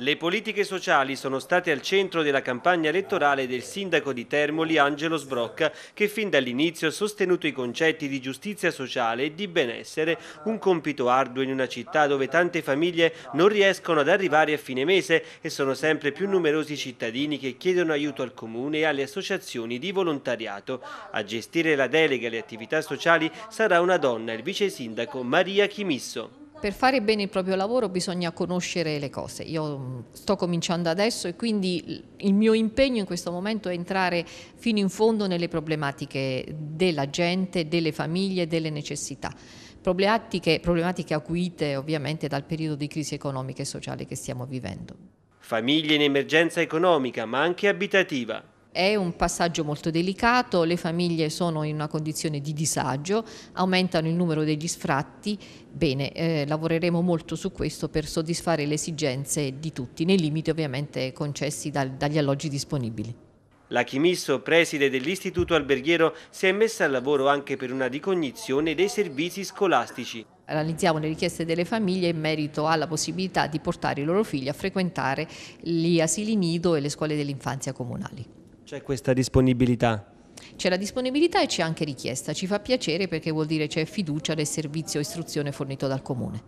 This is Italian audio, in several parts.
Le politiche sociali sono state al centro della campagna elettorale del sindaco di Termoli Angelo Sbrocca che fin dall'inizio ha sostenuto i concetti di giustizia sociale e di benessere, un compito arduo in una città dove tante famiglie non riescono ad arrivare a fine mese e sono sempre più numerosi i cittadini che chiedono aiuto al comune e alle associazioni di volontariato. A gestire la delega e le attività sociali sarà una donna, il vice sindaco Maria Chimisso. Per fare bene il proprio lavoro bisogna conoscere le cose. Io mm, sto cominciando adesso e quindi il mio impegno in questo momento è entrare fino in fondo nelle problematiche della gente, delle famiglie, delle necessità. Problematiche, problematiche acuite ovviamente dal periodo di crisi economica e sociale che stiamo vivendo. Famiglie in emergenza economica ma anche abitativa. È un passaggio molto delicato, le famiglie sono in una condizione di disagio, aumentano il numero degli sfratti, bene, eh, lavoreremo molto su questo per soddisfare le esigenze di tutti, nei limiti ovviamente concessi dal, dagli alloggi disponibili. La Chimisso, preside dell'Istituto Alberghiero, si è messa al lavoro anche per una ricognizione dei servizi scolastici. Analizziamo le richieste delle famiglie in merito alla possibilità di portare i loro figli a frequentare gli asili nido e le scuole dell'infanzia comunali. C'è questa disponibilità? C'è la disponibilità e c'è anche richiesta, ci fa piacere perché vuol dire c'è fiducia nel servizio istruzione fornito dal Comune.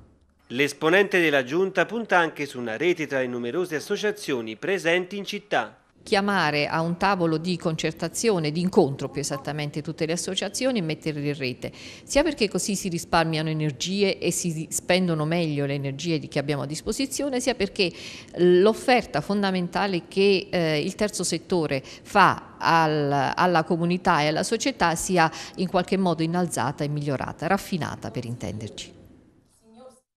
L'esponente della Giunta punta anche su una rete tra le numerose associazioni presenti in città, chiamare a un tavolo di concertazione, di incontro più esattamente tutte le associazioni e metterle in rete, sia perché così si risparmiano energie e si spendono meglio le energie che abbiamo a disposizione, sia perché l'offerta fondamentale che eh, il terzo settore fa al, alla comunità e alla società sia in qualche modo innalzata e migliorata, raffinata per intenderci.